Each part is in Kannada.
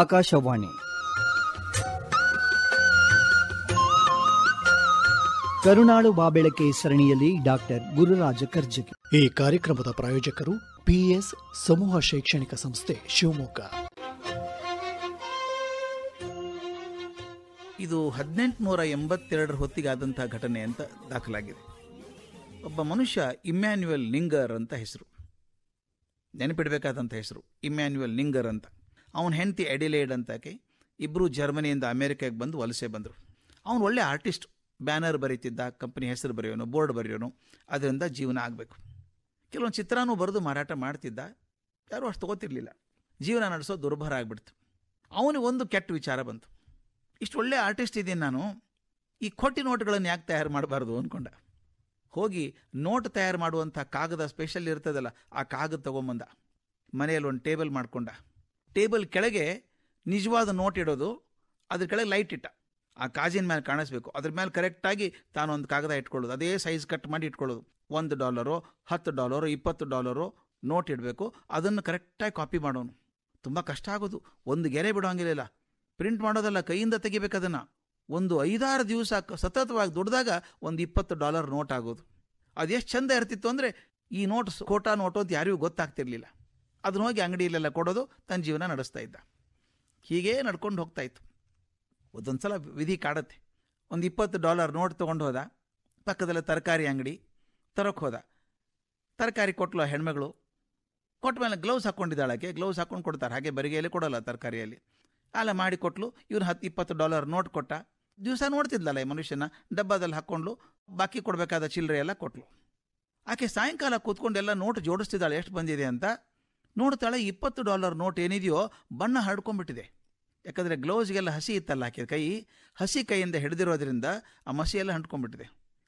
ಆಕಾಶವಾಣಿ ಕರುಣಾಳು ಬಾಬೆಳಕೆ ಸರಣಿಯಲ್ಲಿ ಡಾಕ್ಟರ್ ಗುರುರಾಜ ಕರ್ಜಗಿ ಈ ಕಾರ್ಯಕ್ರಮದ ಪ್ರಾಯೋಜಕರು ಪಿಎಸ್ ಸಮೂಹ ಶೈಕ್ಷಣಿಕ ಸಂಸ್ಥೆ ಶಿವಮೊಗ್ಗ ಇದು ಹದಿನೆಂಟುನೂರ ಎಂಬತ್ತೆರಡರ ಹೊತ್ತಿಗಾದಂತಹ ಘಟನೆ ಅಂತ ದಾಖಲಾಗಿದೆ ಒಬ್ಬ ಮನುಷ್ಯ ಇಮ್ಯಾನ್ಯುಯಲ್ ಲಿಂಗರ್ ಅಂತ ಹೆಸರು ನೆನಪಿಡಬೇಕಾದಂಥ ಹೆಸರು ಇಮ್ಯಾನ್ಯುಯಲ್ ಲಿಂಗರ್ ಅಂತ ಅವನ ಹೆಂಡತಿ ಎಡಿಲೇಡ್ ಅಂತಕ್ಕೆ ಇಬ್ಬರು ಜರ್ಮನಿಯಿಂದ ಅಮೇರಿಕಾಗೆ ಬಂದು ವಲಸೆ ಬಂದರು ಅವನು ಒಳ್ಳೆ ಆರ್ಟಿಸ್ಟ್ ಬ್ಯಾನರ್ ಬರೀತಿದ್ದ ಕಂಪ್ನಿ ಹೆಸರು ಬರೆಯೋನು ಬೋರ್ಡ್ ಬರೆಯೋನು ಅದರಿಂದ ಜೀವನ ಆಗಬೇಕು ಕೆಲವೊಂದು ಚಿತ್ರನೂ ಬರೆದು ಮಾರಾಟ ಮಾಡ್ತಿದ್ದ ಯಾರೂ ಅಷ್ಟು ತೊಗೋತಿರ್ಲಿಲ್ಲ ಜೀವನ ನಡೆಸೋ ದುರ್ಭರ ಆಗಿಬಿಡ್ತು ಅವನಿಗೆ ಒಂದು ಕೆಟ್ಟ ವಿಚಾರ ಬಂತು ಇಷ್ಟು ಒಳ್ಳೆ ಆರ್ಟಿಸ್ಟ್ ಇದ್ದೀನಿ ನಾನು ಈ ಕೊಟ್ಟಿ ನೋಟ್ಗಳನ್ನು ಯಾಕೆ ತಯಾರು ಮಾಡಬಾರ್ದು ಅಂದ್ಕೊಂಡ ಹೋಗಿ ನೋಟ್ ತಯಾರು ಮಾಡುವಂಥ ಕಾಗದ ಸ್ಪೆಷಲ್ ಇರ್ತದಲ್ಲ ಆ ಕಾಗದ ತೊಗೊಂಬಂದ ಮನೆಯಲ್ಲಿ ಒಂದು ಟೇಬಲ್ ಮಾಡಿಕೊಂಡ ಟೇಬಲ್ ಕೆಳಗೆ ನಿಜವಾದ ನೋಟ್ ಇಡೋದು ಅದ್ರ ಕೆಳಗೆ ಲೈಟ್ ಇಟ್ಟ ಆ ಕಾಜಿನ ಮೇಲೆ ಕಾಣಿಸ್ಬೇಕು ಅದ್ರ ಮೇಲೆ ಕರೆಕ್ಟಾಗಿ ತಾನು ಒಂದು ಕಾಗದ ಇಟ್ಕೊಳ್ಳೋದು ಅದೇ ಸೈಜ್ ಕಟ್ ಮಾಡಿ ಇಟ್ಕೊಳ್ಳೋದು ಒಂದು ಡಾಲರು ಹತ್ತು ಡಾಲರು ಇಪ್ಪತ್ತು ಡಾಲರು ನೋಟ್ ಇಡಬೇಕು ಅದನ್ನು ಕರೆಕ್ಟಾಗಿ ಕಾಪಿ ಮಾಡೋನು ತುಂಬ ಕಷ್ಟ ಆಗೋದು ಒಂದು ಗೆರೆ ಬಿಡೋಂಗಿಲ್ಲ ಪ್ರಿಂಟ್ ಮಾಡೋದಲ್ಲ ಕೈಯಿಂದ ಅದನ್ನು ಒಂದು ಐದಾರು ದಿವಸ ಸತತವಾಗಿ ದುಡ್ದಾಗ ಒಂದು ಇಪ್ಪತ್ತು ಡಾಲರ್ ನೋಟ್ ಆಗೋದು ಎಷ್ಟು ಚಂದ ಇರ್ತಿತ್ತು ಅಂದರೆ ಈ ನೋಟ್ ಖೋಟಾ ನೋಟು ಅಂತ ಯಾರಿಗೂ ಗೊತ್ತಾಗ್ತಿರ್ಲಿಲ್ಲ ಅದನ್ನ ಹೋಗಿ ಅಂಗಡಿಯಲ್ಲೆಲ್ಲ ಕೊಡೋದು ತನ್ನ ಜೀವನ ನಡೆಸ್ತಾ ಇದ್ದ ಹೀಗೇ ನಡ್ಕೊಂಡು ಹೋಗ್ತಾ ಇತ್ತು ಒಂದೊಂದು ಸಲ ವಿಧಿ ಕಾಡತ್ತೆ ಒಂದು ಇಪ್ಪತ್ತು ಡಾಲರ್ ನೋಟ್ ತೊಗೊಂಡು ಹೋದ ಪಕ್ಕದಲ್ಲೇ ತರಕಾರಿ ಅಂಗಡಿ ತರೋಕ್ಕೆ ಹೋದ ತರಕಾರಿ ಕೊಟ್ಲು ಹೆಣ್ಮಗಳು ಕೊಟ್ಟ ಮೇಲೆ ಗ್ಲೌಸ್ ಹಾಕ್ಕೊಂಡಿದ್ದಾಳಕ್ಕೆ ಗ್ಲೌಸ್ ಹಾಕ್ಕೊಂಡು ಕೊಡ್ತಾರೆ ಹಾಗೆ ಬರಿಗೆಯಲ್ಲಿ ಕೊಡೋಲ್ಲ ತರಕಾರಿಯಲ್ಲಿ ಅಲ್ಲ ಮಾಡಿ ಕೊಟ್ಟಲು ಇವನು ಹತ್ತು ಇಪ್ಪತ್ತು ಡಾಲರ್ ನೋಟ್ ಕೊಟ್ಟ ದಿವಸ ನೋಡ್ತಿದ್ಲಲ್ಲ ಈ ಮನುಷ್ಯನ ಡಬ್ಬದಲ್ಲಿ ಹಾಕ್ಕೊಂಡ್ಲು ಬಾಕಿ ಕೊಡಬೇಕಾದ ಚಿಲ್ಲರೆ ಎಲ್ಲ ಕೊಟ್ಲು ಆಕೆ ಸಾಯಂಕಾಲ ಕೂತ್ಕೊಂಡು ಎಲ್ಲ ನೋಟ್ ಜೋಡಿಸ್ತಿದ್ದಾಳೆ ಎಷ್ಟು ಬಂದಿದೆ ಅಂತ ನೋಡ್ತಾಳೆ ಇಪ್ಪತ್ತು ಡಾಲರ್ ನೋಟ್ ಏನಿದೆಯೋ ಬಣ್ಣ ಹರಡ್ಕೊಂಡ್ಬಿಟ್ಟಿದೆ ಯಾಕಂದರೆ ಗ್ಲೌಸ್ಗೆಲ್ಲ ಹಸಿ ಇತ್ತಲ್ಲ ಆಕೆ ಕೈ ಹಸಿ ಕೈಯಿಂದ ಹಿಡಿದಿರೋದ್ರಿಂದ ಆ ಮಸಿಯೆಲ್ಲ ಹಂಟ್ಕೊಂಡ್ಬಿಟ್ಟಿದೆ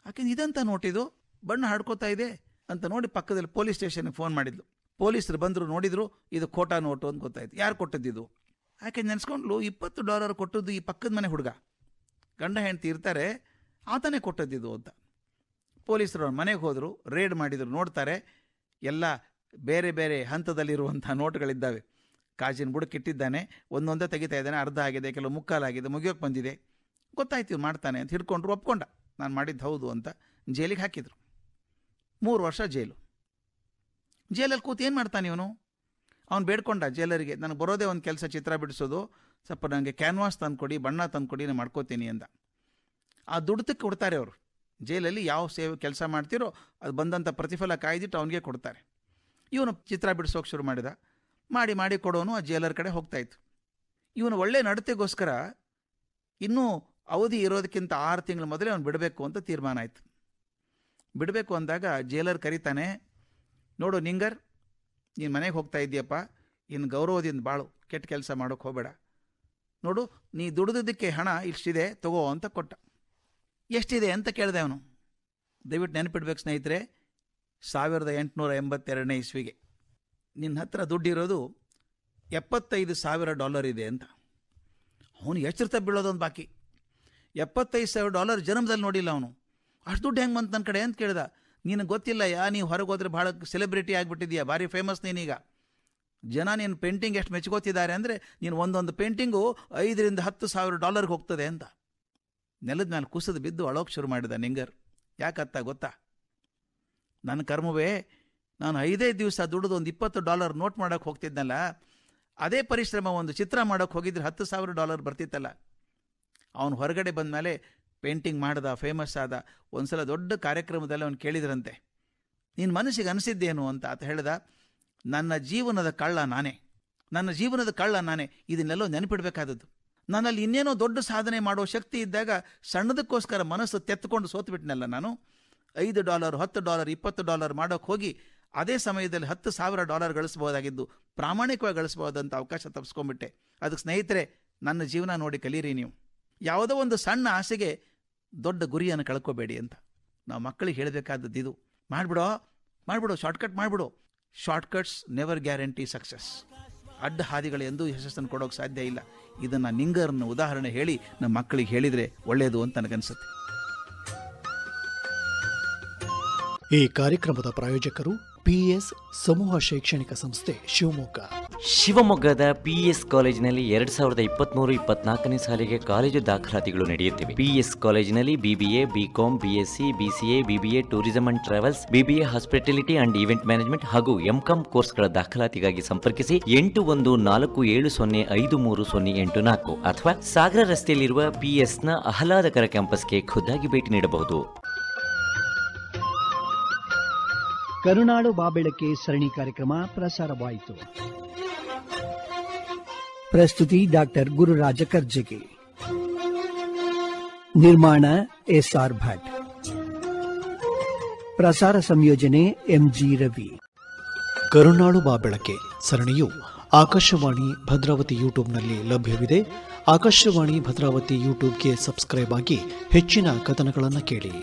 ಆಕೆ ಇದಂತ ನೋಟಿದು ಬಣ್ಣ ಹಾಡ್ಕೋತಾ ಇದೆ ಅಂತ ನೋಡಿ ಪಕ್ಕದಲ್ಲಿ ಪೊಲೀಸ್ ಸ್ಟೇಷನ್ಗೆ ಫೋನ್ ಮಾಡಿದ್ಲು ಪೊಲೀಸರು ಬಂದರು ನೋಡಿದ್ರು ಇದು ಖೋಟಾ ನೋಟು ಅಂತ ಗೊತ್ತಾಯ್ತು ಯಾರು ಕೊಟ್ಟದ್ದಿದು ಆಕೆ ನೆನೆಸ್ಕೊಂಡ್ಲು ಇಪ್ಪತ್ತು ಡಾಲರ್ ಕೊಟ್ಟದ್ದು ಈ ಪಕ್ಕದ ಮನೆ ಹುಡುಗ ಗಂಡ ಹೆಂಡ್ತಿ ಇರ್ತಾರೆ ಆತನೇ ಕೊಟ್ಟದ್ದಿದು ಅಂತ ಪೊಲೀಸರು ಅವ್ರ ಮನೆಗೆ ಹೋದರು ರೇಡ್ ಮಾಡಿದರು ನೋಡ್ತಾರೆ ಎಲ್ಲ ಬೇರೆ ಬೇರೆ ಹಂತದಲ್ಲಿರುವಂಥ ನೋಟುಗಳಿದ್ದಾವೆ ಕಾಜಿನ ಬುಡಕ್ಕಿಟ್ಟಿದ್ದಾನೆ ಒಂದೊಂದೇ ತೆಗಿತಾ ಇದ್ದಾನೆ ಅರ್ಧ ಆಗಿದೆ ಕೆಲವು ಮುಕ್ಕಾಲಾಗಿದೆ ಮುಗಿಯೋಕ್ಕೆ ಬಂದಿದೆ ಗೊತ್ತಾಯ್ತು ಮಾಡ್ತಾನೆ ಅಂತ ಹಿಡ್ಕೊಂಡ್ರು ಒಪ್ಕೊಂಡ ನಾನು ಮಾಡಿದ್ದು ಹೌದು ಅಂತ ಜೈಲಿಗೆ ಹಾಕಿದರು ಮೂರು ವರ್ಷ ಜೈಲು ಜೈಲಲ್ಲಿ ಕೂತು ಏನು ಮಾಡ್ತಾನೆ ಇವನು ಅವ್ನು ಬೇಡ್ಕೊಂಡ ಜೈಲರಿಗೆ ನನಗೆ ಬರೋದೇ ಒಂದು ಕೆಲಸ ಚಿತ್ರ ಬಿಡಿಸೋದು ಸ್ವಲ್ಪ ನನಗೆ ಕ್ಯಾನ್ವಾಸ್ ತಂದುಕೊಡಿ ಬಣ್ಣ ತಂದುಕೊಡಿ ನಾನು ಮಾಡ್ಕೋತೀನಿ ಅಂದ ಆ ದುಡ್ತಕ್ಕೆ ಕೊಡ್ತಾರೆ ಅವರು ಜೈಲಲ್ಲಿ ಯಾವ ಸೇವೆ ಕೆಲಸ ಮಾಡ್ತೀರೋ ಅದು ಬಂದಂಥ ಪ್ರತಿಫಲ ಕಾಯ್ದಿಟ್ಟು ಅವನಿಗೆ ಕೊಡ್ತಾರೆ ಇವನು ಚಿತ್ರ ಬಿಡಿಸೋಕೆ ಶುರು ಮಾಡಿದ ಮಾಡಿ ಮಾಡಿ ಕೊಡೋನು ಆ ಜೇಲರ್ ಕಡೆ ಹೋಗ್ತಾಯಿತ್ತು ಇವನು ಒಳ್ಳೆ ನಡತೆಗೋಸ್ಕರ ಇನ್ನೂ ಅವಧಿ ಇರೋದಕ್ಕಿಂತ ಆರು ತಿಂಗಳು ಮೊದಲೇ ಅವನು ಬಿಡಬೇಕು ಅಂತ ತೀರ್ಮಾನ ಆಯಿತು ಬಿಡಬೇಕು ಅಂದಾಗ ಜೇಲರ್ ಕರೀತಾನೆ ನೋಡು ನಿಂಗರ್ ನೀನು ಮನೆಗೆ ಹೋಗ್ತಾ ಇದ್ದೀಯಪ್ಪ ಇನ್ನು ಗೌರವದಿಂದ ಬಾಳು ಕೆಟ್ಟ ಕೆಲಸ ಮಾಡೋಕ್ಕೆ ಹೋಗಬೇಡ ನೋಡು ನೀ ದುಡಿದಿದ್ದಕ್ಕೆ ಹಣ ಇಷ್ಟಿದೆ ತಗೋ ಅಂತ ಕೊಟ್ಟ ಎಷ್ಟಿದೆ ಅಂತ ಕೇಳಿದೆ ಅವನು ದಯವಿಟ್ಟು ನೆನಪಿಡ್ಬೇಕು ಸ್ನೇಹಿತರೆ ಸಾವಿರದ ಎಂಟುನೂರ ಎಂಬತ್ತೆರಡನೇ ಇಸ್ವಿಗೆ ನಿನ್ನ ಹತ್ರ ದುಡ್ಡಿರೋದು ಎಪ್ಪತ್ತೈದು ಸಾವಿರ ಡಾಲರ್ ಇದೆ ಅಂತ ಅವನು ಎಚ್ಚರಿತ ಬೀಳೋದೊಂದು ಬಾಕಿ ಎಪ್ಪತ್ತೈದು ಸಾವಿರ ಡಾಲರ್ ಜನ್ಮದಲ್ಲಿ ನೋಡಿಲ್ಲ ಅವನು ಅಷ್ಟು ದುಡ್ಡು ಹೆಂಗೆ ಬಂತು ನನ್ನ ಕಡೆ ಅಂತ ಕೇಳಿದೆ ನಿನಗೆ ಗೊತ್ತಿಲ್ಲ ಯಾ ನೀವು ಹೊರಗೆ ಹೋದ್ರೆ ಭಾಳ ಸೆಲೆಬ್ರಿಟಿ ಆಗಿಬಿಟ್ಟಿದ್ಯಾ ಭಾರಿ ಫೇಮಸ್ ನೀನೀಗ ಜನ ನಿನ್ನ ಪೇಂಟಿಂಗ್ ಎಷ್ಟು ಮೆಚ್ಕೋತಿದ್ದಾರೆ ಅಂದರೆ ನೀನು ಒಂದೊಂದು ಪೇಂಟಿಂಗು ಐದರಿಂದ ಹತ್ತು ಸಾವಿರ ಡಾಲರ್ಗೆ ಹೋಗ್ತದೆ ಅಂತ ನೆಲದ ಮೇಲೆ ಕುಸಿದು ಬಿದ್ದು ಅಳೋಕೆ ಶುರು ಮಾಡಿದ ನಿಂಗರ್ ಯಾಕತ್ತ ಗೊತ್ತಾ ನನ್ನ ಕರ್ಮವೇ ನಾನು ಐದೇ ದಿವಸ ದುಡಿದು ಒಂದು ಇಪ್ಪತ್ತು ಡಾಲರ್ ನೋಟ್ ಮಾಡೋಕ್ಕೆ ಹೋಗ್ತಿದ್ನಲ್ಲ ಅದೇ ಪರಿಶ್ರಮ ಒಂದು ಚಿತ್ರ ಮಾಡೋಕ್ಕೆ ಹೋಗಿದ್ರೆ ಹತ್ತು ಸಾವಿರ ಡಾಲರ್ ಬರ್ತಿತ್ತಲ್ಲ ಅವನು ಹೊರಗಡೆ ಬಂದ ಮೇಲೆ ಪೇಂಟಿಂಗ್ ಮಾಡ್ದ ಫೇಮಸ್ ಆದ ಒಂದ್ಸಲ ಸಲ ದೊಡ್ಡ ಕಾರ್ಯಕ್ರಮದಲ್ಲಿ ಅವನು ಕೇಳಿದ್ರಂತೆ ನಿನ್ನ ಮನಸ್ಸಿಗೆ ಅನಿಸಿದ್ದೇನು ಅಂತ ಆತ ಹೇಳ್ದ ನನ್ನ ಜೀವನದ ಕಳ್ಳ ನಾನೇ ನನ್ನ ಜೀವನದ ಕಳ್ಳ ನಾನೇ ಇದನ್ನೆಲ್ಲೋ ನೆನಪಿಡಬೇಕಾದದ್ದು ನನ್ನಲ್ಲಿ ಇನ್ನೇನೋ ದೊಡ್ಡ ಸಾಧನೆ ಮಾಡೋ ಶಕ್ತಿ ಇದ್ದಾಗ ಸಣ್ಣದಕ್ಕೋಸ್ಕರ ಮನಸ್ಸು ತೆತ್ತುಕೊಂಡು ಸೋತ್ಬಿಟ್ನಲ್ಲ ನಾನು ಐದು ಡಾಲರ್ ಹತ್ತು ಡಾಲರ್ ಇಪ್ಪತ್ತು ಡಾಲರ್ ಮಾಡೋಕ್ಕೆ ಹೋಗಿ ಅದೇ ಸಮಯದಲ್ಲಿ ಹತ್ತು ಸಾವಿರ ಡಾಲರ್ ಗಳಿಸ್ಬೋದಾಗಿದ್ದು ಪ್ರಾಮಾಣಿಕವಾಗಿ ಗಳಿಸ್ಬೋದಂಥ ಅವಕಾಶ ತಪ್ಪಿಸ್ಕೊಂಡ್ಬಿಟ್ಟೆ ಅದಕ್ಕೆ ಸ್ನೇಹಿತರೆ ನನ್ನ ಜೀವನ ನೋಡಿ ಕಲೀರಿ ನೀವು ಯಾವುದೋ ಒಂದು ಸಣ್ಣ ಆಸೆಗೆ ದೊಡ್ಡ ಗುರಿಯನ್ನು ಕಳ್ಕೋಬೇಡಿ ಅಂತ ನಾವು ಮಕ್ಕಳಿಗೆ ಹೇಳಬೇಕಾದದ್ದು ಇದು ಮಾಡಿಬಿಡೋ ಮಾಡಿಬಿಡೋ ಶಾರ್ಟ್ಕಟ್ ಮಾಡಿಬಿಡು ಶಾರ್ಟ್ಕಟ್ಸ್ ನೆವರ್ ಗ್ಯಾರಂಟಿ ಸಕ್ಸಸ್ ಅಡ್ಡ ಹಾದಿಗಳು ಎಂದೂ ಯಶಸ್ಸನ್ನು ಕೊಡೋಕ್ಕೆ ಸಾಧ್ಯ ಇಲ್ಲ ಇದನ್ನು ನಿಂಗರ್ನ ಉದಾಹರಣೆ ಹೇಳಿ ನಮ್ಮ ಮಕ್ಕಳಿಗೆ ಹೇಳಿದರೆ ಒಳ್ಳೆಯದು ಅಂತ ನನಗನ್ಸುತ್ತೆ ಈ ಕಾರ್ಯಕ್ರಮದ ಪ್ರಾಯೋಜಕರು ಪಿಎಸ್ ಸಮೂಹ ಶೈಕ್ಷಣಿಕ ಸಂಸ್ಥೆ ಶಿವಮೊಗ್ಗ ಶಿವಮೊಗ್ಗದ ಪಿಎಸ್ ಕಾಲೇಜಿನಲ್ಲಿ ಎರಡ್ ಸಾವಿರದ ಇಪ್ಪತ್ಮೂರು ಇಪ್ಪತ್ನಾಲ್ಕನೇ ಸಾಲಿಗೆ ಕಾಲೇಜು ದಾಖಲಾತಿಗಳು ನಡೆಯುತ್ತಿವೆ ಪಿಎಸ್ ಕಾಲೇಜಿನಲ್ಲಿ BBA BCom BSc BCA BBA tourism and travels BBA hospitality and event management ಹಾಗೂ ಎಂಕಾಂ ಕೋರ್ಸ್ಗಳ ದಾಖಲಾತಿಗಾಗಿ ಸಂಪರ್ಕಿಸಿ ಎಂಟು ಒಂದು ನಾಲ್ಕು ಏಳು ಸೊನ್ನೆ ಐದು ಮೂರು ಸೊನ್ನೆ ಎಂಟು ನಾಲ್ಕು ಅಥವಾ ಸಾಗರ ರಸ್ತೆಯಲ್ಲಿರುವ ಪಿಎಸ್ನ ಆಹ್ಲಾದಕರ ಕ್ಯಾಂಪಸ್ಗೆ ಖುದ್ದಾಗಿ ಭೇಟಿ ನೀಡಬಹುದು ಕರುನಾಳು ಬಾಬೆಳಕೆ ಸರಣಿ ಕಾರ್ಯಕ್ರಮ ಪ್ರಸಾರವಾಯಿತು ಪ್ರಸ್ತುತಿ ಡಾಕ್ಟರ್ ಗುರುರಾಜ ಕರ್ಜಗಿ ನಿರ್ಮಾಣ ಎಸ್ಆರ್ ಭಟ್ ಪ್ರಸಾರ ಸಂಯೋಜನೆ ಎಂಜಿ ರವಿ ಕರುಣಾಳು ಬಾಬೆಳಕೆ ಸರಣಿಯು ಆಕಾಶವಾಣಿ ಭದ್ರಾವತಿ ಯೂಟ್ಯೂಬ್ನಲ್ಲಿ ಲಭ್ಯವಿದೆ ಆಕಾಶವಾಣಿ ಭದ್ರಾವತಿ ಯೂಟ್ಯೂಬ್ಗೆ ಸಬ್ಸ್ಕ್ರೈಬ್ ಆಗಿ ಹೆಚ್ಚಿನ ಕಥನಗಳನ್ನು ಕೇಳಿ